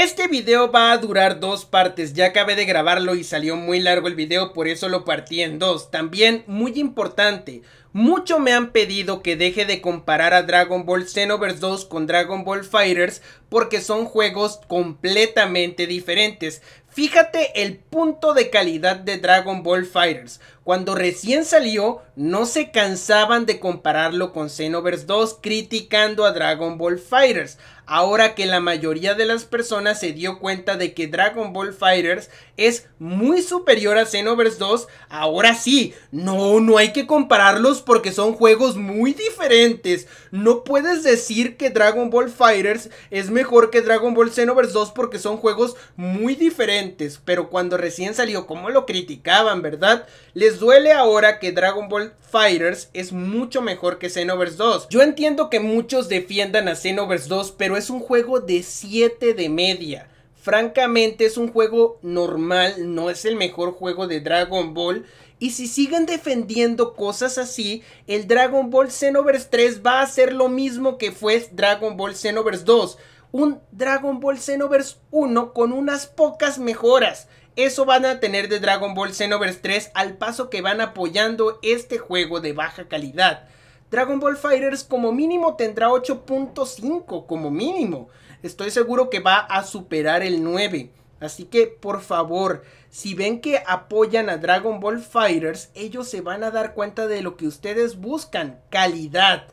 Este video va a durar dos partes, ya acabé de grabarlo y salió muy largo el video, por eso lo partí en dos. También, muy importante, mucho me han pedido que deje de comparar a Dragon Ball Xenoverse 2 con Dragon Ball Fighters porque son juegos completamente diferentes. Fíjate el punto de calidad de Dragon Ball Fighters. Cuando recién salió, no se cansaban de compararlo con Xenoverse 2 criticando a Dragon Ball Fighters ahora que la mayoría de las personas se dio cuenta de que Dragon Ball Fighters es muy superior a Xenoverse 2, ahora sí, no, no hay que compararlos porque son juegos muy diferentes. No puedes decir que Dragon Ball Fighters es mejor que Dragon Ball Xenoverse 2 porque son juegos muy diferentes, pero cuando recién salió, ¿cómo lo criticaban, verdad? Les duele ahora que Dragon Ball Fighters es mucho mejor que Xenoverse 2. Yo entiendo que muchos defiendan a Xenoverse 2, pero es un juego de 7 de media. Francamente es un juego normal, no es el mejor juego de Dragon Ball. Y si siguen defendiendo cosas así, el Dragon Ball Xenoverse 3 va a ser lo mismo que fue Dragon Ball Xenoverse 2. Un Dragon Ball Xenoverse 1 con unas pocas mejoras. Eso van a tener de Dragon Ball Xenoverse 3 al paso que van apoyando este juego de baja calidad. Dragon Ball Fighters como mínimo tendrá 8.5, como mínimo. Estoy seguro que va a superar el 9. Así que por favor, si ven que apoyan a Dragon Ball Fighters, ellos se van a dar cuenta de lo que ustedes buscan, calidad.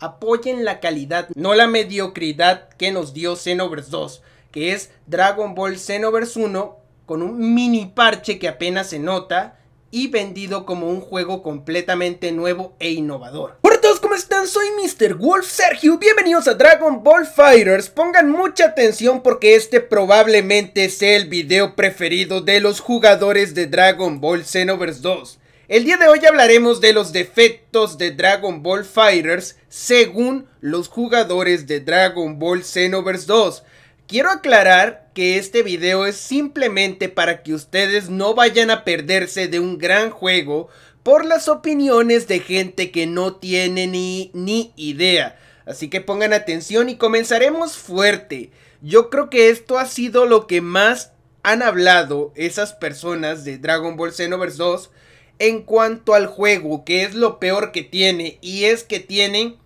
Apoyen la calidad, no la mediocridad que nos dio Xenoverse 2, que es Dragon Ball Xenoverse 1 con un mini parche que apenas se nota y vendido como un juego completamente nuevo e innovador. ¿cómo están? Soy Mr. Wolf Sergio, bienvenidos a Dragon Ball Fighters. Pongan mucha atención porque este probablemente sea el video preferido de los jugadores de Dragon Ball Xenoverse 2. El día de hoy hablaremos de los defectos de Dragon Ball Fighters según los jugadores de Dragon Ball Xenoverse 2. Quiero aclarar que este video es simplemente para que ustedes no vayan a perderse de un gran juego por las opiniones de gente que no tiene ni, ni idea. Así que pongan atención y comenzaremos fuerte. Yo creo que esto ha sido lo que más han hablado esas personas de Dragon Ball Xenoverse 2 en cuanto al juego, que es lo peor que tiene, y es que tienen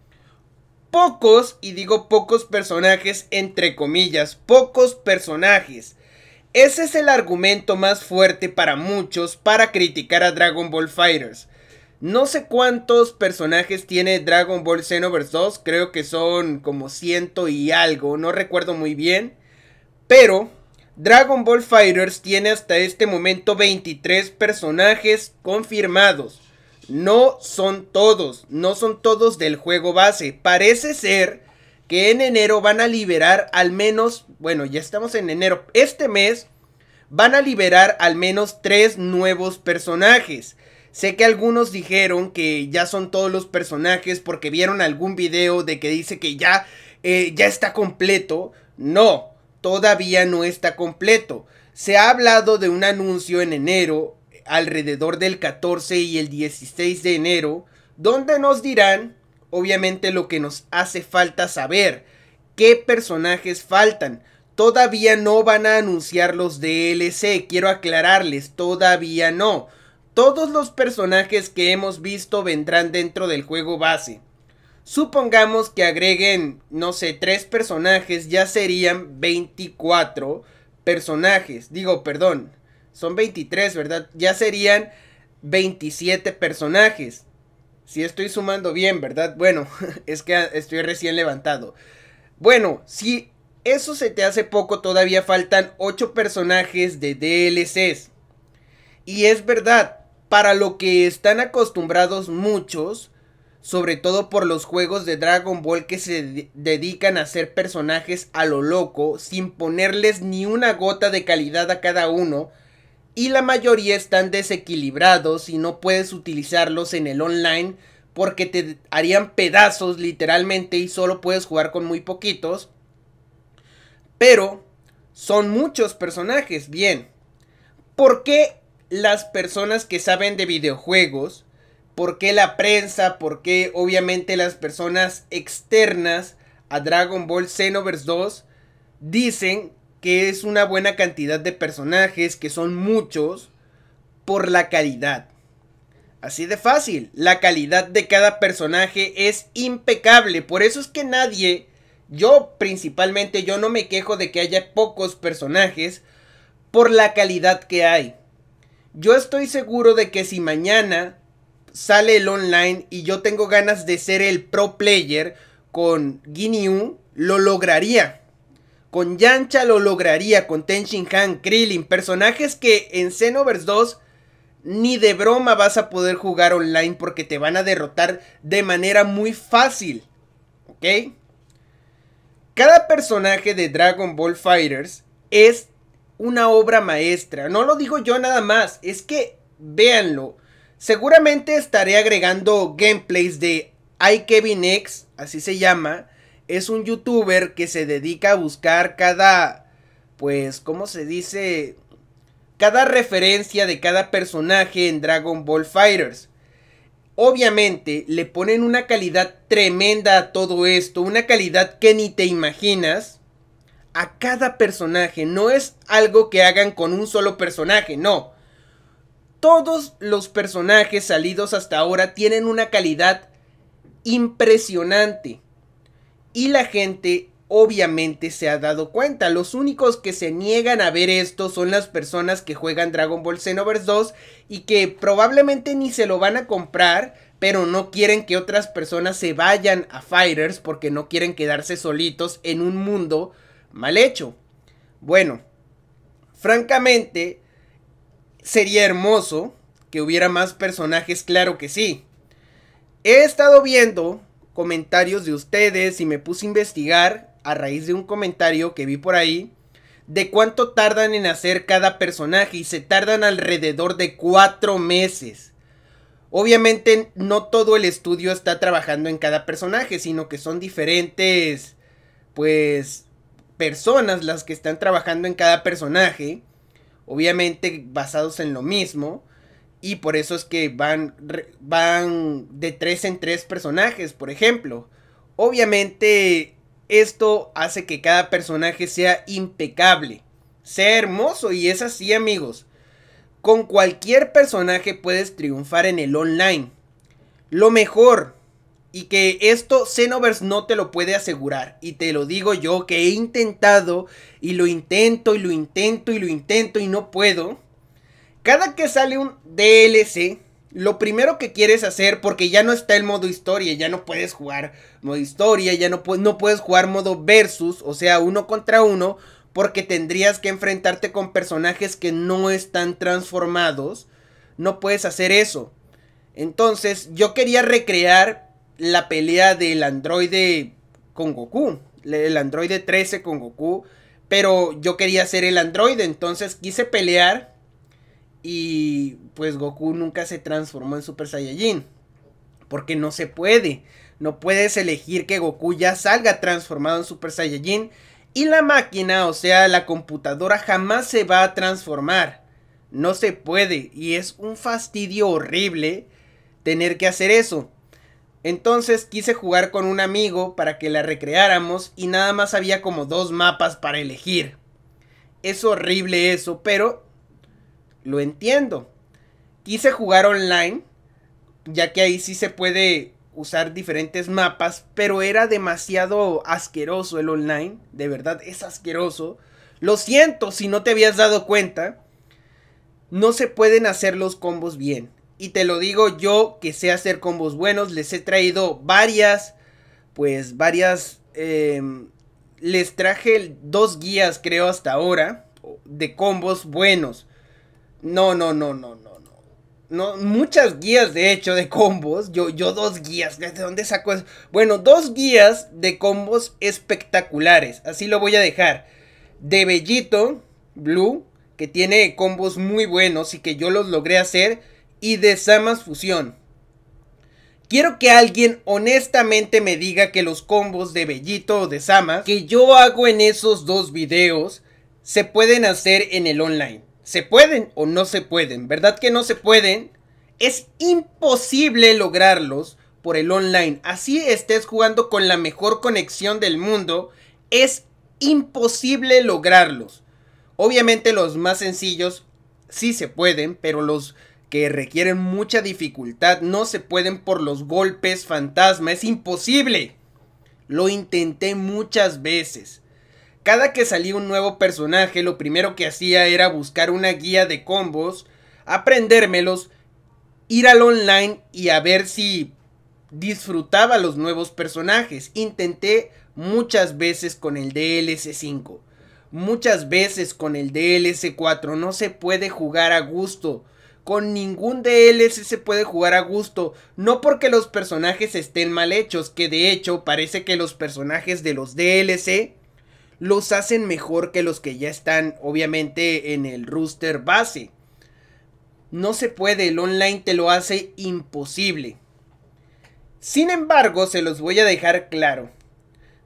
pocos, y digo pocos personajes entre comillas, pocos personajes. Ese es el argumento más fuerte para muchos para criticar a Dragon Ball Fighters. No sé cuántos personajes tiene Dragon Ball Xenoverse 2, creo que son como ciento y algo, no recuerdo muy bien. Pero Dragon Ball Fighters tiene hasta este momento 23 personajes confirmados. No son todos, no son todos del juego base. Parece ser que en enero van a liberar al menos, bueno, ya estamos en enero, este mes van a liberar al menos tres nuevos personajes. Sé que algunos dijeron que ya son todos los personajes porque vieron algún video de que dice que ya, eh, ya está completo. No, todavía no está completo. Se ha hablado de un anuncio en enero, alrededor del 14 y el 16 de enero, donde nos dirán obviamente lo que nos hace falta saber. ¿Qué personajes faltan? Todavía no van a anunciar los DLC, quiero aclararles, todavía no. Todos los personajes que hemos visto vendrán dentro del juego base. Supongamos que agreguen, no sé, tres personajes, ya serían 24 personajes. Digo, perdón, son 23, ¿verdad? Ya serían 27 personajes. Si estoy sumando bien, ¿verdad? Bueno, es que estoy recién levantado. Bueno, si eso se te hace poco, todavía faltan 8 personajes de DLCs. Y es verdad, para lo que están acostumbrados muchos, sobre todo por los juegos de Dragon Ball que se dedican a hacer personajes a lo loco, sin ponerles ni una gota de calidad a cada uno, y la mayoría están desequilibrados y no puedes utilizarlos en el online porque te harían pedazos literalmente y solo puedes jugar con muy poquitos. Pero son muchos personajes, bien. ¿Por qué las personas que saben de videojuegos? ¿Por qué la prensa? ¿Por qué obviamente las personas externas a Dragon Ball Xenoverse 2 dicen que es una buena cantidad de personajes, que son muchos, por la calidad. Así de fácil, la calidad de cada personaje es impecable, por eso es que nadie, yo principalmente, yo no me quejo de que haya pocos personajes por la calidad que hay. Yo estoy seguro de que si mañana sale el online y yo tengo ganas de ser el pro player con Ginyu, lo lograría. Con Yancha lo lograría, con Ten Han, Krillin, personajes que en Xenoverse 2 ni de broma vas a poder jugar online porque te van a derrotar de manera muy fácil. ¿Ok? Cada personaje de Dragon Ball Fighters es una obra maestra. No lo digo yo nada más, es que véanlo. Seguramente estaré agregando gameplays de iKevinX, así se llama, es un youtuber que se dedica a buscar cada, pues, ¿cómo se dice? Cada referencia de cada personaje en Dragon Ball Fighters. Obviamente le ponen una calidad tremenda a todo esto, una calidad que ni te imaginas. A cada personaje, no es algo que hagan con un solo personaje, no. Todos los personajes salidos hasta ahora tienen una calidad impresionante y la gente obviamente se ha dado cuenta. Los únicos que se niegan a ver esto son las personas que juegan Dragon Ball Xenoverse 2 y que probablemente ni se lo van a comprar, pero no quieren que otras personas se vayan a Fighters porque no quieren quedarse solitos en un mundo mal hecho. Bueno, francamente, sería hermoso que hubiera más personajes, claro que sí. He estado viendo comentarios de ustedes y me puse a investigar a raíz de un comentario que vi por ahí de cuánto tardan en hacer cada personaje y se tardan alrededor de cuatro meses. Obviamente no todo el estudio está trabajando en cada personaje, sino que son diferentes, pues, personas las que están trabajando en cada personaje, obviamente basados en lo mismo. Y por eso es que van, van de tres en tres personajes, por ejemplo. Obviamente esto hace que cada personaje sea impecable, sea hermoso y es así amigos. Con cualquier personaje puedes triunfar en el online. Lo mejor, y que esto Xenoverse no te lo puede asegurar, y te lo digo yo que he intentado, y lo intento, y lo intento, y lo intento, y no puedo cada que sale un DLC, lo primero que quieres hacer, porque ya no está el modo historia, ya no puedes jugar modo historia, ya no, no puedes jugar modo versus, o sea, uno contra uno, porque tendrías que enfrentarte con personajes que no están transformados, no puedes hacer eso. Entonces, yo quería recrear la pelea del androide con Goku, el androide 13 con Goku, pero yo quería ser el androide, entonces quise pelear y pues Goku nunca se transformó en Super Saiyajin. Porque no se puede. No puedes elegir que Goku ya salga transformado en Super Saiyajin. Y la máquina, o sea, la computadora jamás se va a transformar. No se puede. Y es un fastidio horrible tener que hacer eso. Entonces quise jugar con un amigo para que la recreáramos y nada más había como dos mapas para elegir. Es horrible eso, pero lo entiendo. Quise jugar online, ya que ahí sí se puede usar diferentes mapas, pero era demasiado asqueroso el online, de verdad es asqueroso. Lo siento si no te habías dado cuenta, no se pueden hacer los combos bien. Y te lo digo yo que sé hacer combos buenos, les he traído varias, pues varias, em, les traje dos guías creo hasta ahora de combos buenos. No, no, no, no, no, no. No, muchas guías de hecho de combos. Yo, yo dos guías. ¿De dónde saco eso? Bueno, dos guías de combos espectaculares. Así lo voy a dejar. De Bellito, Blue, que tiene combos muy buenos y que yo los logré hacer. Y de Samas Fusión. Quiero que alguien honestamente me diga que los combos de Bellito o de Samas que yo hago en esos dos videos se pueden hacer en el online. ¿Se pueden o no se pueden? ¿Verdad que no se pueden? Es imposible lograrlos por el online. Así estés jugando con la mejor conexión del mundo, es imposible lograrlos. Obviamente los más sencillos sí se pueden, pero los que requieren mucha dificultad no se pueden por los golpes fantasma. Es imposible. Lo intenté muchas veces. Cada que salía un nuevo personaje, lo primero que hacía era buscar una guía de combos, aprendérmelos, ir al online y a ver si disfrutaba los nuevos personajes. Intenté muchas veces con el DLC 5, muchas veces con el DLC 4, no se puede jugar a gusto. Con ningún DLC se puede jugar a gusto, no porque los personajes estén mal hechos, que de hecho parece que los personajes de los DLC los hacen mejor que los que ya están obviamente en el rooster base. No se puede, el online te lo hace imposible. Sin embargo, se los voy a dejar claro.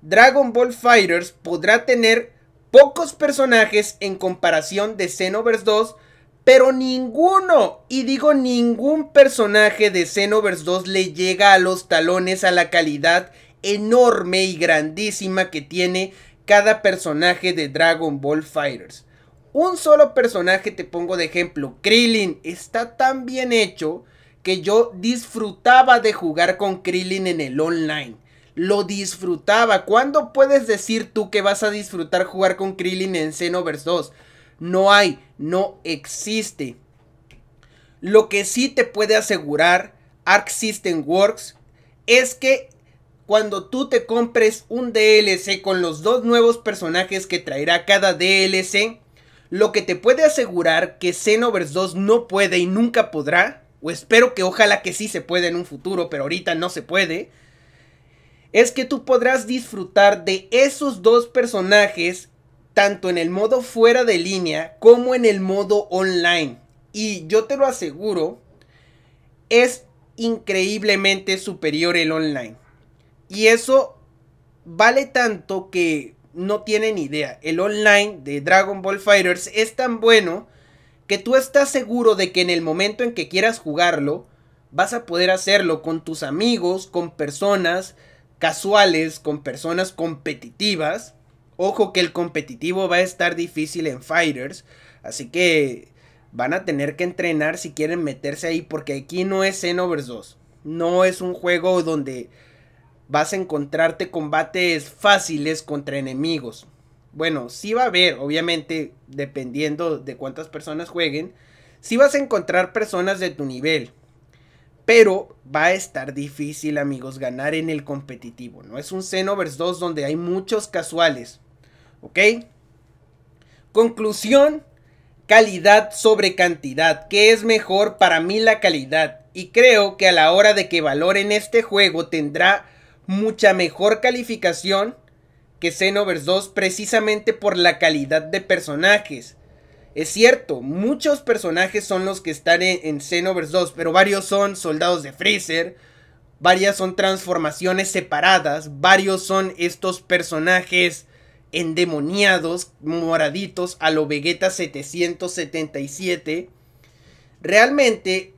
Dragon Ball Fighters podrá tener pocos personajes en comparación de Xenoverse 2, pero ninguno, y digo ningún personaje de Xenoverse 2 le llega a los talones a la calidad enorme y grandísima que tiene cada personaje de Dragon Ball Fighters. Un solo personaje, te pongo de ejemplo, Krillin, está tan bien hecho que yo disfrutaba de jugar con Krillin en el online. Lo disfrutaba. ¿Cuándo puedes decir tú que vas a disfrutar jugar con Krillin en Xenoverse 2? No hay, no existe. Lo que sí te puede asegurar Arc System Works es que cuando tú te compres un DLC con los dos nuevos personajes que traerá cada DLC, lo que te puede asegurar que Xenoverse 2 no puede y nunca podrá, o espero que ojalá que sí se pueda en un futuro, pero ahorita no se puede, es que tú podrás disfrutar de esos dos personajes tanto en el modo fuera de línea como en el modo online. Y yo te lo aseguro, es increíblemente superior el online. Y eso vale tanto que no tienen idea. El online de Dragon Ball Fighters es tan bueno que tú estás seguro de que en el momento en que quieras jugarlo, vas a poder hacerlo con tus amigos, con personas casuales, con personas competitivas. Ojo que el competitivo va a estar difícil en Fighters, así que van a tener que entrenar si quieren meterse ahí, porque aquí no es Xenoverse 2. No es un juego donde vas a encontrarte combates fáciles contra enemigos. Bueno, sí va a haber, obviamente, dependiendo de cuántas personas jueguen, sí vas a encontrar personas de tu nivel. Pero va a estar difícil, amigos, ganar en el competitivo. No es un Xenoverse 2 donde hay muchos casuales. ¿Ok? Conclusión, calidad sobre cantidad. Que es mejor para mí la calidad? Y creo que a la hora de que valoren este juego tendrá mucha mejor calificación que Xenoverse 2 precisamente por la calidad de personajes. Es cierto, muchos personajes son los que están en, en 2, pero varios son soldados de Freezer, varias son transformaciones separadas, varios son estos personajes endemoniados, moraditos, a lo Vegeta 777. Realmente,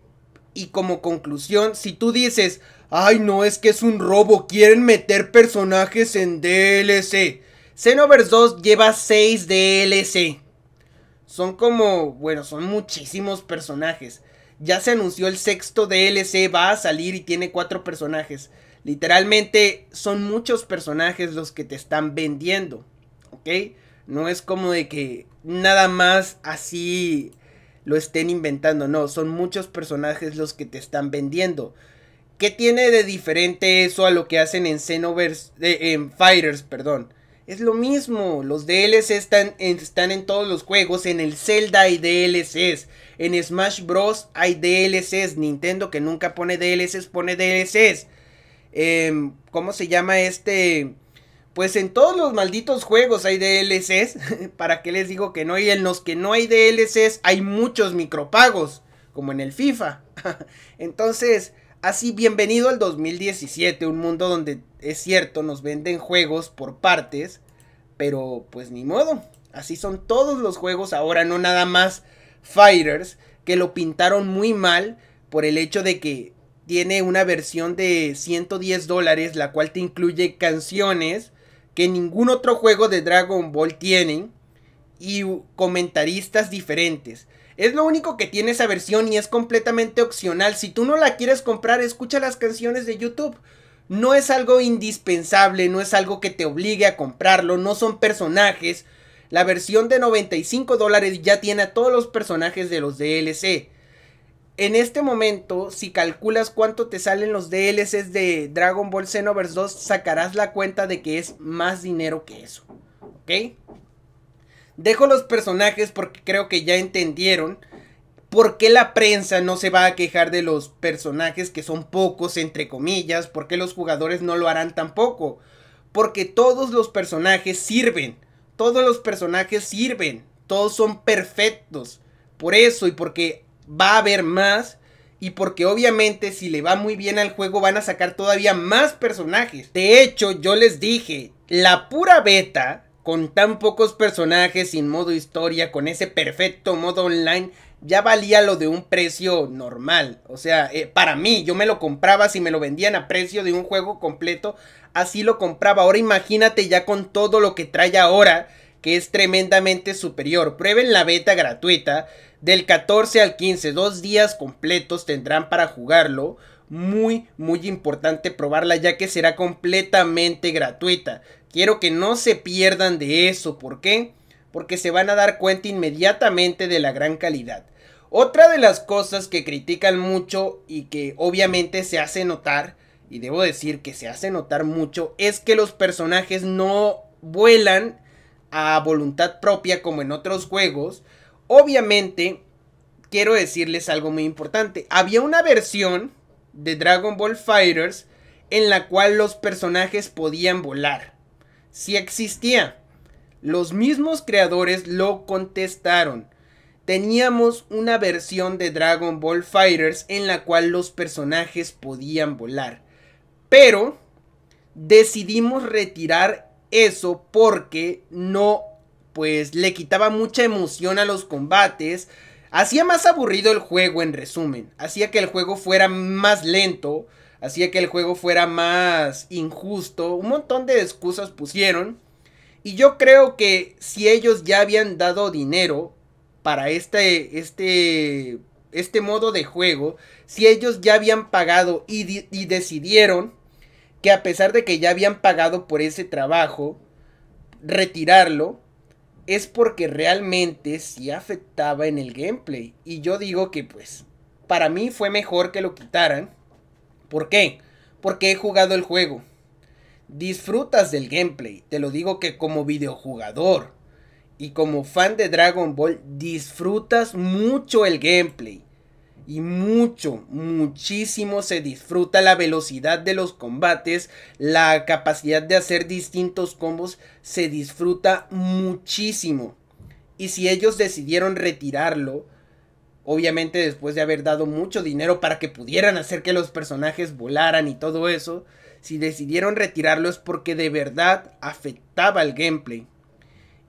y como conclusión, si tú dices, Ay, no, es que es un robo. Quieren meter personajes en DLC. Xenoverse 2 lleva 6 DLC. Son como, bueno, son muchísimos personajes. Ya se anunció el sexto DLC, va a salir y tiene 4 personajes. Literalmente son muchos personajes los que te están vendiendo. ¿Ok? No es como de que nada más así lo estén inventando. No, son muchos personajes los que te están vendiendo. ¿Qué tiene de diferente eso a lo que hacen en Xenoverse, eh, en Fighters, perdón? Es lo mismo, los DLC están, están en todos los juegos, en el Zelda hay DLCs, en Smash Bros hay DLCs, Nintendo que nunca pone DLCs pone DLCs. Em, ¿Cómo se llama este? Pues en todos los malditos juegos hay DLCs, ¿para qué les digo que no? Y en los que no hay DLCs hay muchos micropagos, como en el FIFA. Entonces... Así, bienvenido al 2017, un mundo donde es cierto, nos venden juegos por partes, pero pues ni modo. Así son todos los juegos ahora, no nada más Fighters, que lo pintaron muy mal por el hecho de que tiene una versión de 110 dólares, la cual te incluye canciones que ningún otro juego de Dragon Ball tiene, y comentaristas diferentes. Es lo único que tiene esa versión y es completamente opcional. Si tú no la quieres comprar, escucha las canciones de YouTube. No es algo indispensable, no es algo que te obligue a comprarlo, no son personajes. La versión de 95 dólares ya tiene a todos los personajes de los DLC. En este momento, si calculas cuánto te salen los DLCs de Dragon Ball Xenoverse 2, sacarás la cuenta de que es más dinero que eso. ¿Ok? Dejo los personajes porque creo que ya entendieron por qué la prensa no se va a quejar de los personajes que son pocos, entre comillas, por qué los jugadores no lo harán tampoco. Porque todos los personajes sirven, todos los personajes sirven, todos son perfectos. Por eso y porque va a haber más. Y porque obviamente si le va muy bien al juego van a sacar todavía más personajes. De hecho, yo les dije, la pura beta con tan pocos personajes, sin modo historia, con ese perfecto modo online, ya valía lo de un precio normal. O sea, eh, para mí, yo me lo compraba si me lo vendían a precio de un juego completo, así lo compraba. Ahora imagínate ya con todo lo que trae ahora, que es tremendamente superior. Prueben la beta gratuita del 14 al 15, dos días completos tendrán para jugarlo muy muy importante probarla ya que será completamente gratuita. Quiero que no se pierdan de eso. ¿Por qué? Porque se van a dar cuenta inmediatamente de la gran calidad. Otra de las cosas que critican mucho y que obviamente se hace notar, y debo decir que se hace notar mucho, es que los personajes no vuelan a voluntad propia como en otros juegos. Obviamente, quiero decirles algo muy importante. Había una versión de Dragon Ball Fighters en la cual los personajes podían volar. Si existía. Los mismos creadores lo contestaron. Teníamos una versión de Dragon Ball Fighters en la cual los personajes podían volar. Pero decidimos retirar eso porque no pues le quitaba mucha emoción a los combates, hacía más aburrido el juego en resumen, hacía que el juego fuera más lento, hacía que el juego fuera más injusto. Un montón de excusas pusieron. Y yo creo que si ellos ya habían dado dinero para este, este, este modo de juego, si ellos ya habían pagado y, y decidieron que a pesar de que ya habían pagado por ese trabajo, retirarlo, es porque realmente sí afectaba en el gameplay. Y yo digo que pues, para mí fue mejor que lo quitaran ¿Por qué? Porque he jugado el juego. Disfrutas del gameplay, te lo digo que como videojugador y como fan de Dragon Ball, disfrutas mucho el gameplay. Y mucho, muchísimo se disfruta la velocidad de los combates, la capacidad de hacer distintos combos, se disfruta muchísimo. Y si ellos decidieron retirarlo, obviamente después de haber dado mucho dinero para que pudieran hacer que los personajes volaran y todo eso, si decidieron retirarlo es porque de verdad afectaba el gameplay.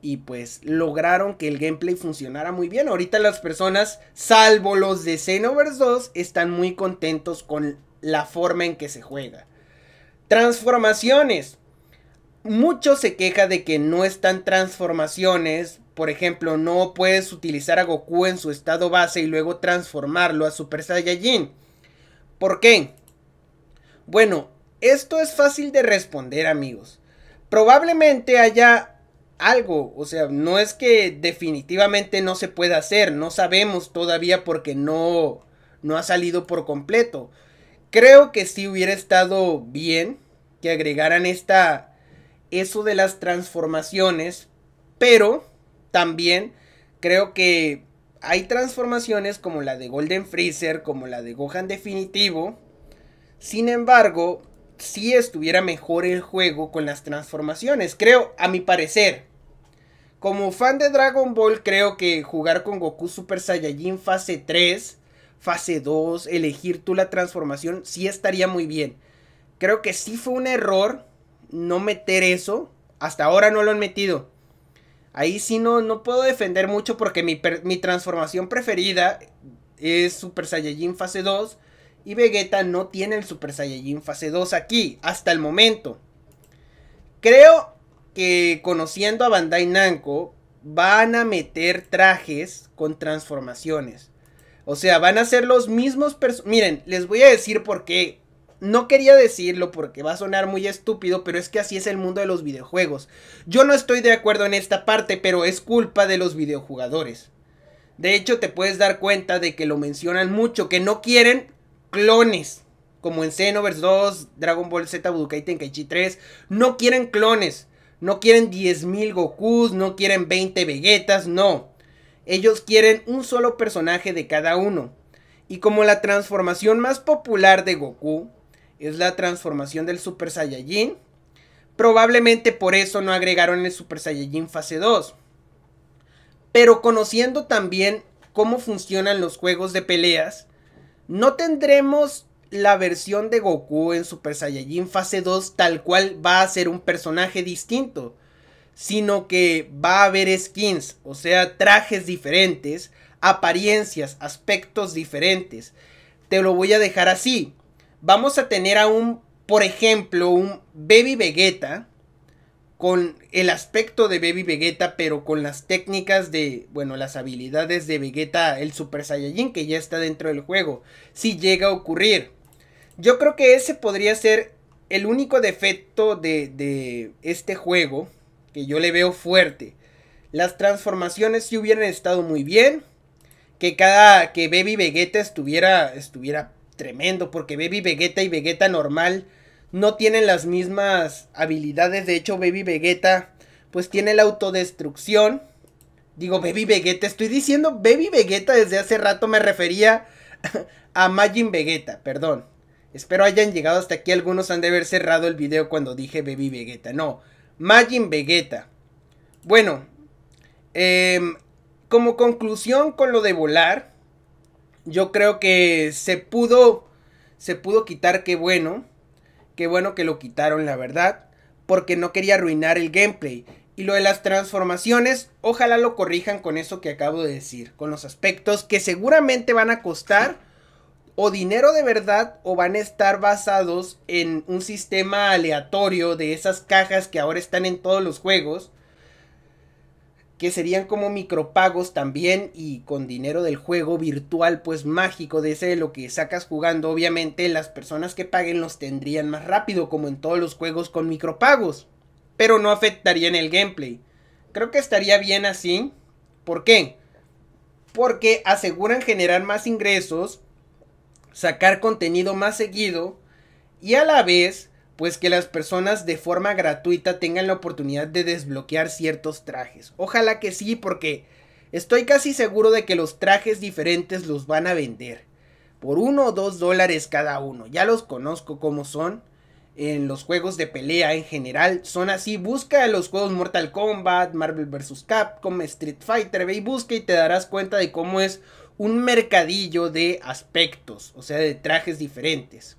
Y pues lograron que el gameplay funcionara muy bien. Ahorita las personas, salvo los de Xenoverse 2, están muy contentos con la forma en que se juega. Transformaciones. Mucho se queja de que no están transformaciones por ejemplo, no puedes utilizar a Goku en su estado base y luego transformarlo a Super Saiyajin. ¿Por qué? Bueno, esto es fácil de responder amigos. Probablemente haya algo, o sea, no es que definitivamente no se pueda hacer, no sabemos todavía porque no, no ha salido por completo. Creo que sí hubiera estado bien que agregaran esta, eso de las transformaciones, pero también creo que hay transformaciones como la de Golden Freezer, como la de Gohan Definitivo. Sin embargo, si estuviera mejor el juego con las transformaciones, creo, a mi parecer. Como fan de Dragon Ball, creo que jugar con Goku Super Saiyajin fase 3, fase 2, elegir tú la transformación, sí estaría muy bien. Creo que sí fue un error no meter eso. Hasta ahora no lo han metido. Ahí sí no, no puedo defender mucho porque mi, mi transformación preferida es Super Saiyajin fase 2 y Vegeta no tiene el Super Saiyajin fase 2 aquí hasta el momento. Creo que conociendo a Bandai Namco van a meter trajes con transformaciones. O sea, van a ser los mismos Miren, les voy a decir por qué no quería decirlo porque va a sonar muy estúpido, pero es que así es el mundo de los videojuegos. Yo no estoy de acuerdo en esta parte, pero es culpa de los videojugadores. De hecho, te puedes dar cuenta de que lo mencionan mucho, que no quieren clones. Como en Xenoverse 2, Dragon Ball Z, Budokai Tenkaichi 3. No quieren clones. No quieren 10.000 Gokus, no quieren 20 Vegetas, no. Ellos quieren un solo personaje de cada uno. Y como la transformación más popular de Goku es la transformación del Super Saiyajin. Probablemente por eso no agregaron el Super Saiyajin fase 2. Pero conociendo también cómo funcionan los juegos de peleas, no tendremos la versión de Goku en Super Saiyajin fase 2 tal cual va a ser un personaje distinto, sino que va a haber skins, o sea, trajes diferentes, apariencias, aspectos diferentes. Te lo voy a dejar así vamos a tener a un, por ejemplo, un Baby Vegeta con el aspecto de Baby Vegeta, pero con las técnicas de, bueno, las habilidades de Vegeta, el Super Saiyajin, que ya está dentro del juego, si llega a ocurrir. Yo creo que ese podría ser el único defecto de, este juego, que yo le veo fuerte. Las transformaciones si hubieran estado muy bien, que cada que Baby Vegeta estuviera, estuviera tremendo, porque Baby Vegeta y Vegeta normal no tienen las mismas habilidades. De hecho, Baby Vegeta, pues tiene la autodestrucción. Digo, Baby Vegeta, estoy diciendo Baby Vegeta desde hace rato me refería a Majin Vegeta, perdón. Espero hayan llegado hasta aquí, algunos han de haber cerrado el video cuando dije Baby Vegeta. No, Majin Vegeta. Bueno, em, como conclusión con lo de volar, yo creo que se pudo, se pudo quitar, qué bueno, qué bueno que lo quitaron, la verdad, porque no quería arruinar el gameplay. Y lo de las transformaciones, ojalá lo corrijan con eso que acabo de decir, con los aspectos que seguramente van a costar o dinero de verdad o van a estar basados en un sistema aleatorio de esas cajas que ahora están en todos los juegos que serían como micropagos también y con dinero del juego virtual pues mágico de ese de lo que sacas jugando obviamente las personas que paguen los tendrían más rápido como en todos los juegos con micropagos pero no afectarían el gameplay creo que estaría bien así ¿por qué? porque aseguran generar más ingresos sacar contenido más seguido y a la vez pues que las personas de forma gratuita tengan la oportunidad de desbloquear ciertos trajes. Ojalá que sí, porque estoy casi seguro de que los trajes diferentes los van a vender. Por uno o dos dólares cada uno. Ya los conozco como son. En los juegos de pelea en general son así. Busca los juegos Mortal Kombat, Marvel vs. Capcom, Street Fighter. Ve y busca y te darás cuenta de cómo es un mercadillo de aspectos. O sea, de trajes diferentes.